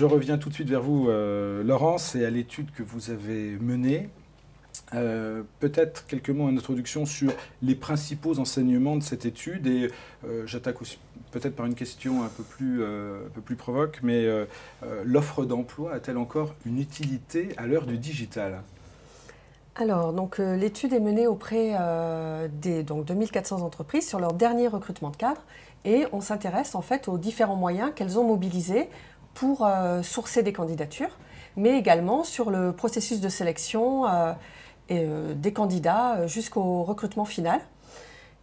Je reviens tout de suite vers vous, euh, Laurence, et à l'étude que vous avez menée. Euh, peut-être quelques mots en introduction sur les principaux enseignements de cette étude et euh, j'attaque peut-être par une question un peu plus, peu plus provoque, mais l'offre d'emploi a-t-elle encore une utilité à l'heure du digital alors, donc l'étude est menée auprès des donc 2400 entreprises sur leur dernier recrutement de cadres et on s'intéresse en fait aux différents moyens qu'elles ont mobilisés pour euh, sourcer des candidatures, mais également sur le processus de sélection euh, euh, des candidats jusqu'au recrutement final.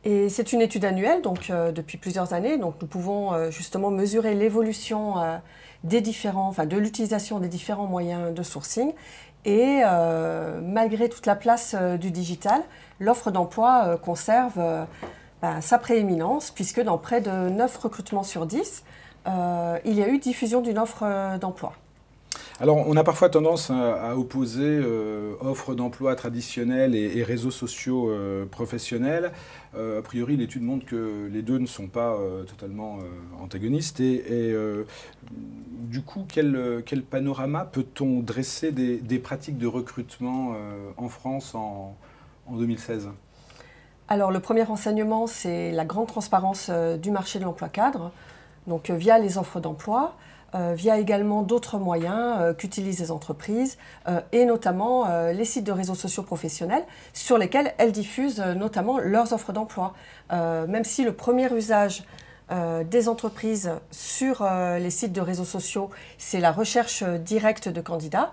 Et c'est une étude annuelle, donc depuis plusieurs années. Donc nous pouvons justement mesurer l'évolution des différents, enfin, de l'utilisation des différents moyens de sourcing. Et malgré toute la place du digital, l'offre d'emploi conserve ben, sa prééminence, puisque dans près de 9 recrutements sur 10, euh, il y a eu diffusion d'une offre euh, d'emploi. Alors, on a parfois tendance euh, à, opposer offre d'emploi traditionnelle et, réseaux sociaux professionnels. a priori, l'étude montre que les deux ne sont pas totalement antagonistes. Et, du coup, quel, panorama peut-on dresser des, pratiques de recrutement en France en, en 2016 alors le premier renseignement, c'est la grande transparence du marché de l'emploi cadre donc euh, via les offres d'emploi, euh, via également d'autres moyens euh, qu'utilisent les entreprises et notamment les sites de réseaux sociaux professionnels sur lesquels elles diffusent notamment leurs offres d'emploi. même si le premier usage des entreprises sur les sites de réseaux sociaux, c'est la recherche directe de candidats,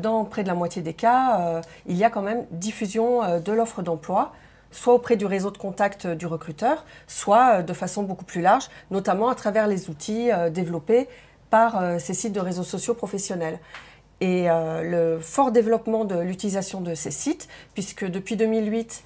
dans près de la moitié des cas, il y a quand même diffusion de l'offre d'emploi soit auprès du réseau de contact euh, du recruteur, soit euh, de façon beaucoup plus large, notamment à travers les outils euh, développés par ces sites de réseaux sociaux professionnels et le fort développement de l'utilisation de ces sites, puisque depuis 2008,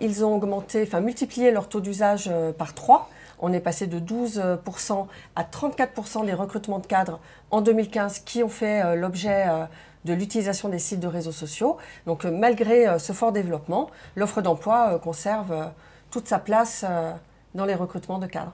ils ont augmenté, enfin multiplié leur taux d'usage par trois. On est passé de 12% euh, à 34% des recrutements de cadres en 2015 qui ont fait euh, l'objet euh, de l'utilisation des sites de réseaux sociaux. Donc malgré ce fort développement, l'offre d'emploi conserve toute sa place dans les recrutements de cadres.